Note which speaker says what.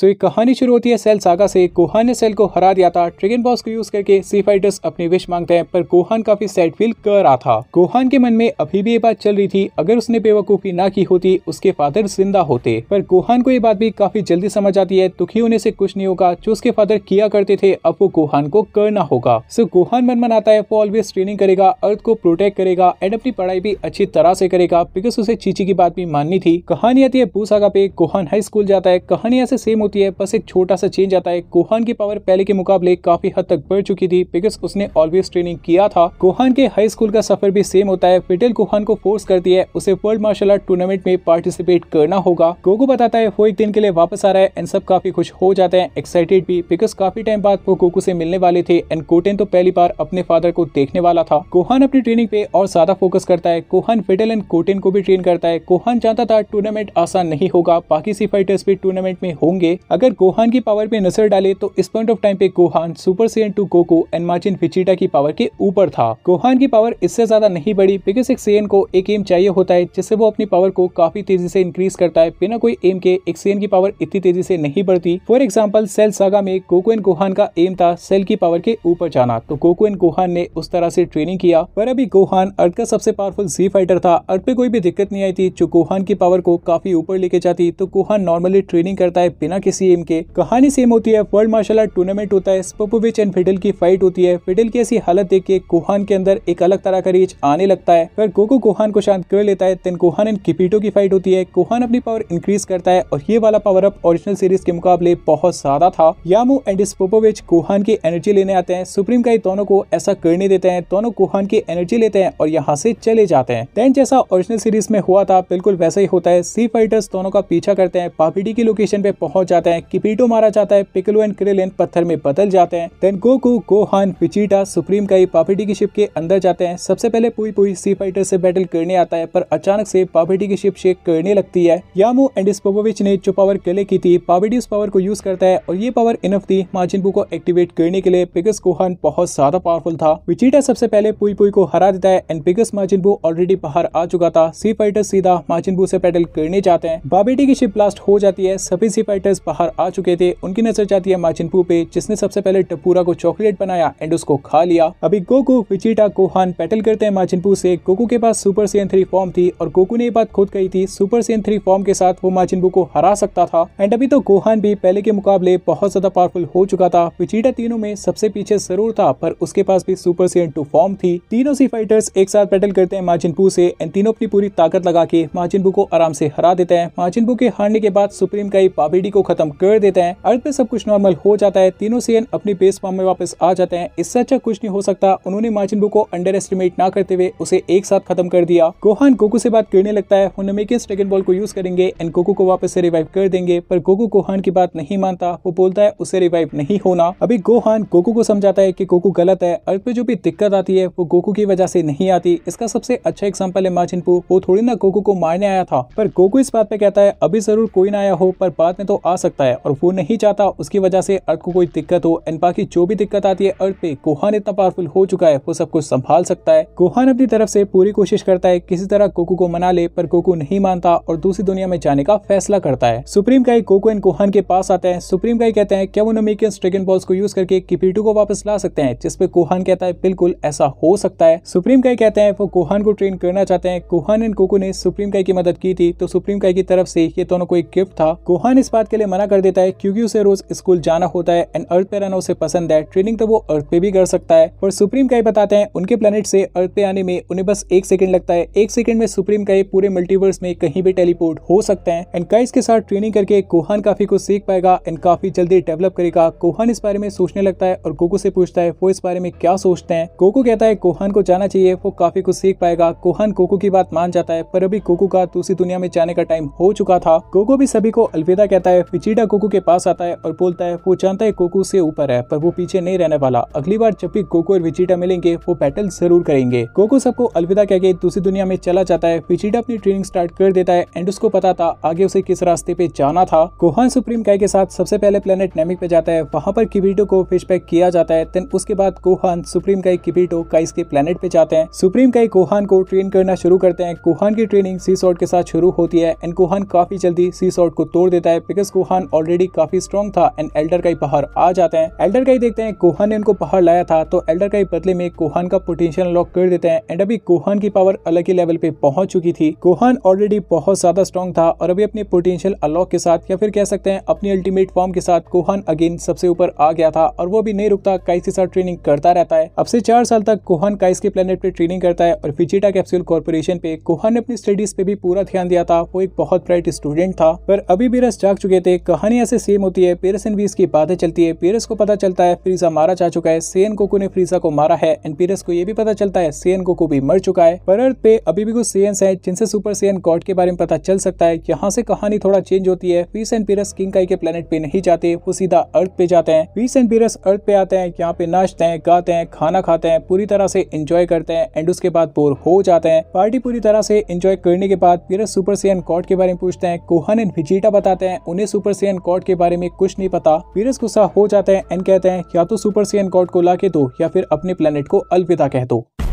Speaker 1: सो ये कहानी शुरू होती है सेल सागा से कोहान ने सेल को हरा दिया था ट्रिगन बॉस को यूज करके सी फाइटर्स अपनी विश मांगते हैं पर कोहान काफी सैड फील कर रहा था कोहान के मन में अभी भी ये बात चल रही थी अगर उसने बेवकूफी ना की होती उसके फादर जिंदा होते पर कोहान को ये बात भी काफी जल्दी समझ आती है दुखी होने से कुछ नहीं होगा जो उसके फादर किया करते थे अब वो कोहान को करना होगा सो कोहान मन मनाता है वो ऑलवेज ट्रेनिंग करेगा अर्थ को प्रोटेक्ट करेगा एंड अपनी पढ़ाई भी अच्छी तरह से करेगा बिकॉज उसे चीची की बात भी माननी थी कहानी आती है भूसागा पे कोहान हाई स्कूल जाता है कहानी ऐसे सेम होती है बस एक छोटा सा चेंज आता है कोहान की पावर पहले के मुकाबले काफी हद तक बढ़ चुकी थी बिकॉज उसने ऑलवेज ट्रेनिंग किया था कोहान के हाई स्कूल का सफर भी सेम होता है पिटेल कोहान को फोर्स करती है उसे वर्ल्ड मार्शल आर्ट टूर्नामेंट में पार्टिसिपेट करना होगा गोगो बताता है वो एक दिन के लिए वापस आ रहा है एंड सब काफी खुश हो जाते हैं एक्साइटेड भी बिकॉज काफी टाइम बाद वो गोगो से मिलने वाले थे एंड कोटेन तो पहली बार अपने फादर को देखने वाला था कोहन अपनी ट्रेनिंग पे और ज्यादा फोकस करता है कोहन फिटल एंड कोटेन को भी ट्रेन करता है कोहन जानता था टूर्नामेंट आसान नहीं होगा बाकी सी फाइटर्स भी टूर्नामेंट में होंगे अगर गोहान की पावर पे नजर डाले तो इस पॉइंट ऑफ टाइम पे Gohan super saiyan two Goku and Majin फिचिटा की पावर के ऊपर था गोहान की पावर इससे ज्यादा नहीं बढ़ी बिकॉज एक सीएन को एक एम चाहिए होता है जिससे वो अपनी पावर को काफी तेजी से इंक्रीज करता है बिना कोई एम के एक सीएन की पावर इतनी तेजी से नहीं बढ़ती फॉर एग्जाम्पल सेल सागा में गोको एंड गोहान का एम था सेल की पावर के ऊपर जाना तो गोको एंड गोहान ने उस तरह से ट्रेनिंग किया पर अभी गोहान अर्थ का सबसे पावरफुल जी फाइटर था अर्थ पे कोई भी दिक्कत नहीं आई थी जो गोहान की पावर को काफी ऊपर लेके जाती तो गोहान नॉर्मली ट्रेनिंग करता है बिना यहाँ के सीएम के कहानी सेम होती है वर्ल्ड मार्शल आर्ट टूर्नामेंट होता है स्पोपोविच एंड फिडल की फाइट होती है फिडल की ऐसी हालत देख के कुहान के अंदर एक अलग तरह का रीच आने लगता है फिर गोको कुहान को शांत कर लेता है तेन कुहान एंड किपीटो की फाइट होती है कुहान अपनी पावर इंक्रीज करता है और ये वाला पावर अप ओरिजिनल सीरीज के मुकाबले बहुत ज्यादा था यामो एंड स्पोपोविच कुहान की एनर्जी लेने आते हैं सुप्रीम का दोनों को ऐसा करने देते हैं दोनों कुहान की एनर्जी लेते हैं और यहाँ से चले जाते हैं देन जैसा ओरिजिनल सीरीज में हुआ था बिल्कुल वैसा ही होता है सी फाइटर्स दोनों का पीछा करते हैं पापीडी की लोकेशन पे पहुंच चाहते हैं किपीटो मारा जाता है पिकलो एंड क्रिलिन पत्थर में बदल जाते हैं then Goku Gohan Vegeta supreme का पापेटी की शिप के अंदर जाते हैं सबसे पहले पुई पुई सी फाइटर से बैटल करने आता है पर अचानक से पापेटी की शिप शेक करने लगती है यामो एंड स्पोपोविच ने जो पावर कले की थी पापेटी उस पावर को यूज करता है और ये पावर इनफ थी मार्जिनबू को एक्टिवेट करने के लिए पिगस गोहान बहुत ज्यादा पावरफुल था विचिटा सबसे पहले पुई पुई को हरा देता है एंड पिगस मार्जिनबू ऑलरेडी बाहर आ चुका था सी फाइटर सीधा मार्जिनबू से बैटल करने जाते हैं बाबेटी की शिप ब्लास्ट हो जाती है सभी सी फाइटर्स वापस बाहर आ चुके थे उनकी नजर जाती है माचिनपू पे जिसने सबसे पहले टपूरा को चॉकलेट बनाया एंड उसको खा लिया अभी गोकू विचिटा कोहान पैटल करते हैं माचिनपू से गोकू के पास सुपर सेन थ्री फॉर्म थी और गोकू ने ये बात खुद कही थी सुपर सेन थ्री फॉर्म के साथ वो माचिनपू को हरा सकता था एंड अभी तो कोहान भी पहले के मुकाबले बहुत ज्यादा पावरफुल हो चुका था विचिटा तीनों में सबसे पीछे जरूर था पर उसके पास भी सुपर सेन टू फॉर्म थी तीनों सी फाइटर्स एक साथ पैटल करते हैं माचिनपू से एंड तीनों अपनी पूरी ताकत लगा के माचिनपू को आराम से हरा देते हैं माचिनपू के हारने के बाद सुप्रीम का ही को खत्म कर देते हैं अर्थ पे सब कुछ नॉर्मल हो जाता है तीनों सीएन अपनी बेस फॉर्म में वापस आ जाते हैं इससे अच्छा कुछ नहीं हो सकता उन्होंने माचिनबू को अंडर एस्टिमेट ना करते हुए उसे एक साथ खत्म कर दिया गोहान गोकू से बात करने लगता है हुनमेकिस ड्रैगन बॉल को यूज करेंगे एंड गोकू को वापस से रिवाइव कर देंगे पर गोकू गोहान की बात नहीं मानता वो बोलता है उसे रिवाइव नहीं होना अभी गोहान गोकू को समझाता है की गोकू गलत है अर्थ पे जो भी दिक्कत आती है वो गोकू की वजह से नहीं आती इसका सबसे अच्छा एग्जाम्पल है माचिनपू वो थोड़ी ना गोकू को मारने आया था पर गोकू इस बात पे कहता है अभी जरूर कोई ना आया हो पर बाद में तो आ सकता है और वो नहीं चाहता उसकी वजह से अर्थ को कोई दिक्कत हो एंड बाकी जो भी दिक्कत आती है अर्थ पे गोहान इतना पावरफुल हो चुका है वो सब कुछ संभाल सकता है गोहान अपनी तरफ से पूरी कोशिश करता है किसी तरह कोकू को मना ले पर कोकू नहीं मानता और दूसरी दुनिया में जाने का फैसला करता है सुप्रीम काई गोकू एंड गोहान के पास आते हैं सुप्रीम काई कहते हैं क्या वो नमेकियंस स्ट्रेगन बॉल्स को यूज करके किपीटू को वापस ला सकते हैं जिसपे गोहान कहता है बिल्कुल ऐसा हो सकता है सुप्रीम काई कहते हैं वो गोहान को ट्रेन करना चाहते हैं गोहान एंड कोको ने सुप्रीम काई की मदद की थी तो सुप्रीम काई की तरफ से ये दोनों को एक गिफ्ट था गोहान इस बात के लिए मना कर देता है क्योंकि उसे रोज स्कूल जाना होता है एंड अर्थ पे रहना उसे पसंद है ट्रेनिंग तो वो अर्थ पे भी कर सकता है पर सुप्रीम का बताते हैं उनके प्लेनेट से अर्थ पे आने में उन्हें बस एक सेकंड लगता है एक सेकंड में सुप्रीम का पूरे मल्टीवर्स में कहीं भी टेलीपोर्ट हो सकते हैं एंड काइस इसके साथ ट्रेनिंग करके कोहन काफी कुछ सीख पाएगा एंड काफी जल्दी डेवलप करेगा कोहन इस बारे में सोचने लगता है और कोको से पूछता है वो इस बारे में क्या सोचते हैं कोको कहता है कोहान को जाना चाहिए वो काफी कुछ सीख पाएगा कोहान कोको की बात मान जाता है पर अभी कोको का दूसरी दुनिया में जाने का टाइम हो चुका था कोको भी सभी को अलविदा कहता है पिचीडा कोकू के पास आता है और बोलता है वो जानता है कोकू से ऊपर है पर वो पीछे नहीं रहने वाला अगली बार जब भी कोकू और विचिटा मिलेंगे वो बैटल जरूर करेंगे कोको सबको अलविदा कह के दूसरी दुनिया में चला जाता है विचिटा अपनी ट्रेनिंग स्टार्ट कर देता है एंड उसको पता था आगे उसे किस रास्ते पे जाना था गोहन सुप्रीम कह के साथ सबसे पहले प्लेनेट नेमिक पे जाता है वहाँ पर किबीटो को फिश पैक किया जाता है देन उसके बाद गोहान सुप्रीम काय किबीटो काइस के प्लेनेट पे जाते हैं सुप्रीम काय गोहान को ट्रेन करना शुरू करते हैं गोहान की ट्रेनिंग सी सॉर्ट के साथ शुरू होती है एंड गोहान काफी जल्दी सी सॉर्ट को तोड़ देता है बिकॉज गोहान कोहन ऑलरेडी काफी स्ट्रॉन्ग था एंड एल्डर का ही पहाड़ आ जाते हैं एल्डर का ही देखते हैं कोहन ने उनको पहाड़ लाया था तो एल्डर का ही बदले में कोहान का पोटेंशियल लॉक कर देते हैं एंड अभी कोहान की पावर अलग ही लेवल पे पहुंच चुकी थी कोहान ऑलरेडी बहुत ज्यादा स्ट्रॉन्ग था और अभी अपने पोटेंशियल अनलॉक के साथ या फिर कह सकते हैं अपनी अल्टीमेट फॉर्म के साथ कोहान अगेन सबसे ऊपर आ गया था और वो भी नहीं रुकता काइस के साथ ट्रेनिंग करता रहता है अब से चार साल तक कोहन काइस के प्लेनेट पे ट्रेनिंग करता है और फिजिटा कैप्सूल कॉर्पोरेशन पे कोहान ने अपनी स्टडीज पे भी पूरा ध्यान दिया था वो एक बहुत ब्राइट स्टूडेंट था पर अभी भी रस जाग चुके थे चलते कहानी ऐसे सेम होती है पेरिस एंड भी की बातें चलती है पेरिस को पता चलता है फ्रीजा मारा जा चुका है सेन कोको ने फ्रीजा को मारा है एंड पेरिस को यह भी पता चलता है सेन कोको भी मर चुका है पर अर्थ पे अभी भी कुछ सेंस है जिनसे सुपर सेन गॉड के बारे में पता चल सकता है यहाँ से कहानी थोड़ा चेंज होती है पीस एंड पेरस किंग काई के प्लेनेट पे नहीं जाते वो सीधा अर्थ पे जाते हैं पीस एंड पेरस अर्थ पे आते हैं यहाँ पे नाचते हैं गाते हैं खाना खाते हैं पूरी तरह से एंजॉय करते हैं एंड उसके बाद बोर हो जाते हैं पार्टी पूरी तरह से एंजॉय करने के बाद पीरस सुपर सेन गॉड के बारे में पूछते हैं कोहन एंड विजेटा बताते हैं उन्हें सुपर सेन गॉड के बारे में कुछ नहीं पता वीरस गुस्सा हो जाते हैं एंड कहते हैं या तो सुपर सियन गॉड को ला के दो या फिर अपने प्लेनेट को अलविदा कह दो